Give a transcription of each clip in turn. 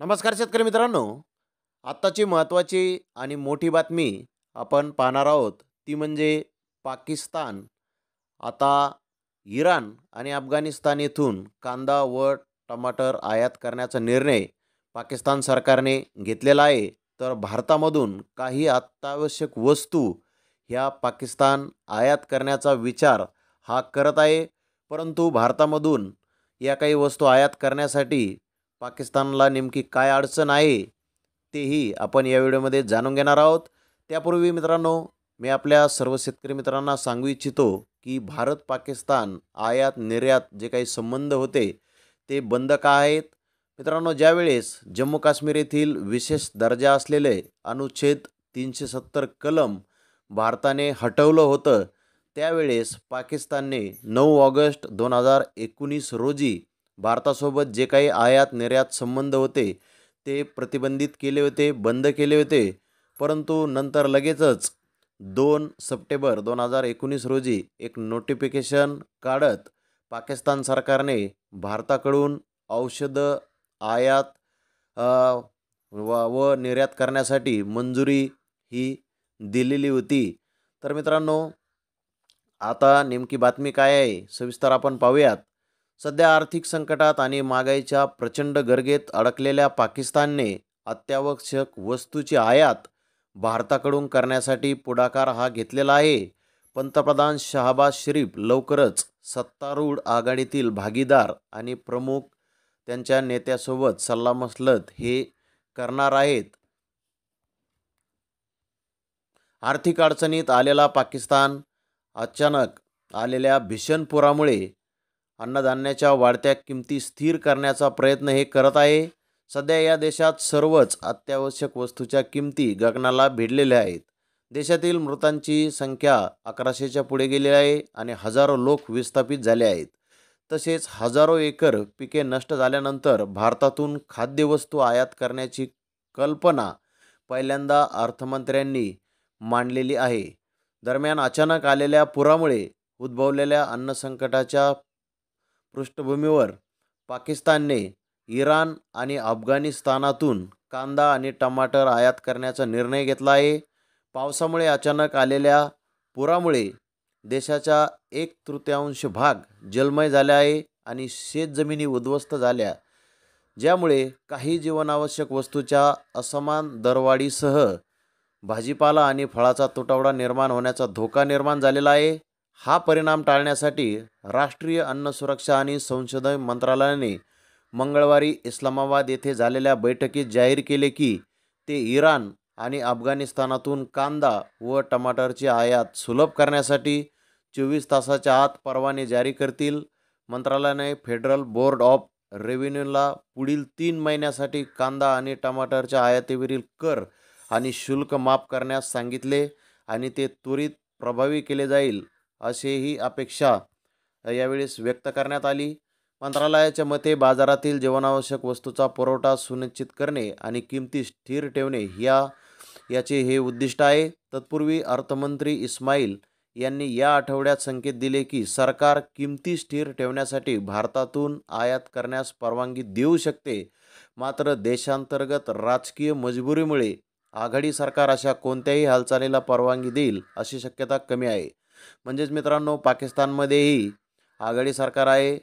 नमस्कार शेतकरी मित्रांनो आत्ताची महत्त्वाची आणि मोठी बातमी आपण पाहणार आहोत ती म्हणजे पाकिस्तान आता इराण आणि अफगाणिस्तान येथून कांदा व टमाटर आयात करण्याचा निर्णय पाकिस्तान सरकारने घेतलेला आहे तर भारतामधून काही अत्यावश्यक वस्तू ह्या पाकिस्तान आयात करण्याचा विचार हा करत आहे परंतु भारतामधून या काही वस्तू आयात करण्यासाठी पाकिस्तानला नेमकी काय अडचण आहे तेही आपण या व्हिडिओमध्ये जाणून घेणार आहोत त्यापूर्वी मित्रांनो मी आपल्या सर्व शेतकरी मित्रांना सांगू इच्छितो की भारत पाकिस्तान आयात निर्यात जे काही संबंध होते ते बंद का आहेत मित्रांनो ज्यावेळेस जम्मू काश्मीर येथील विशेष दर्जा असलेले अनुच्छेद तीनशे सत्तर कलम भारताने हटवलं होतं त्यावेळेस पाकिस्तानने नऊ ऑगस्ट दोन हजार एकोणीस रोजी भारतासोबत जे काही आयात निर्यात संबंध होते ते प्रतिबंधित केले होते बंद केले होते परंतु नंतर लगेचच दोन सप्टेंबर दोन हजार एकोणीस रोजी एक नोटिफिकेशन काढत पाकिस्तान सरकारने भारताकडून औषधं आयात व व निर्यात करण्यासाठी मंजुरी ही दिलेली होती तर मित्रांनो आता नेमकी बातमी काय आहे सविस्तर आपण पाहूयात सध्या आर्थिक संकटात आणि मागाईच्या प्रचंड गर्गेत अडकलेल्या पाकिस्तानने अत्यावश्यक वस्तूची आयात भारताकडून करण्यासाठी पुढाकार हा घेतलेला आहे पंतप्रधान शहाबाज शरीफ लवकरच सत्तारूढ आघाडीतील भागीदार आणि प्रमुख त्यांच्या नेत्यासोबत सल्लामसलत हे करणार आहेत आर्थिक अडचणीत आलेला पाकिस्तान अचानक आलेल्या भीषण पुरामुळे अन्नधान्याच्या वाढत्या किमती स्थिर करण्याचा प्रयत्न हे करत आहे सध्या या देशात सर्वच अत्यावश्यक वस्तूच्या किमती गगनाला भिडलेल्या आहेत देशातील मृतांची संख्या अकराशेच्या पुढे गेली आहे आणि हजारो लोक विस्थापित झाले आहेत तसेच हजारो एकर पिके नष्ट झाल्यानंतर भारतातून खाद्यवस्तू आयात करण्याची कल्पना पहिल्यांदा अर्थमंत्र्यांनी मांडलेली आहे दरम्यान अचानक आलेल्या पुरामुळे उद्भवलेल्या अन्नसंकटाच्या पृष्ठभूमीवर पाकिस्तानने इराण आणि अफगाणिस्तानातून कांदा आणि टमाटर आयात करण्याचा निर्णय घेतला आहे पावसामुळे अचानक आलेल्या पुरामुळे देशाचा एक तृतीयांश भाग जलमय झाला आहे आणि शेतजमिनी उद्ध्वस्त झाल्या ज्यामुळे काही जीवनावश्यक वस्तूच्या असमान दरवाढीसह भाजीपाला आणि फळाचा तुटवडा निर्माण होण्याचा धोका निर्माण झालेला आहे हा परिणाम टाळण्यासाठी राष्ट्रीय अन्न सुरक्षा आणि संशोधन मंत्रालयाने मंगळवारी इस्लामाबाद येथे झालेल्या बैठकीत जाहीर केले की ते इराण आणि अफगाणिस्तानातून कांदा व टमाटरची आयात सुलभ करण्यासाठी चोवीस तासाच्या आत परवाने जारी करतील मंत्रालयाने फेडरल बोर्ड ऑफ रेव्हेन्यूला पुढील तीन महिन्यासाठी कांदा आणि टमाटरच्या आयातीवरील कर आणि शुल्क माफ करण्यास सांगितले आणि ते त्वरित प्रभावी केले जाईल असेही अपेक्षा यावेळेस व्यक्त करण्यात आली मंत्रालयाच्या मते बाजारातील जीवनावश्यक वस्तूचा पुरवठा सुनिश्चित करणे आणि किमती स्थिर ठेवणे या याचे हे उद्दिष्ट आहे तत्पूर्वी अर्थमंत्री इस्माईल यांनी या आठवड्यात संकेत दिले की सरकार किमती स्थिर ठेवण्यासाठी भारतातून आयात करण्यास परवानगी देऊ शकते मात्र देशांतर्गत राजकीय मजबुरीमुळे आघाडी सरकार अशा कोणत्याही हालचालीला परवानगी देईल अशी शक्यता कमी आहे म्हणजेच मित्रांनो पाकिस्तानमध्येही आघाडी सरकार आहे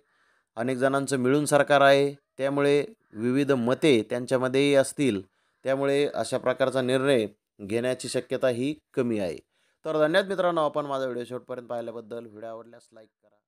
अनेक जणांचं मिळून सरकार आहे त्यामुळे विविध मते त्यांच्यामध्येही असतील त्यामुळे अशा प्रकारचा निर्णय घेण्याची शक्यता ही कमी आहे तर धन्यवाद मित्रांनो आपण माझा व्हिडिओ शेवटपर्यंत पाहिल्याबद्दल व्हिडिओ आवडल्यास लाईक करा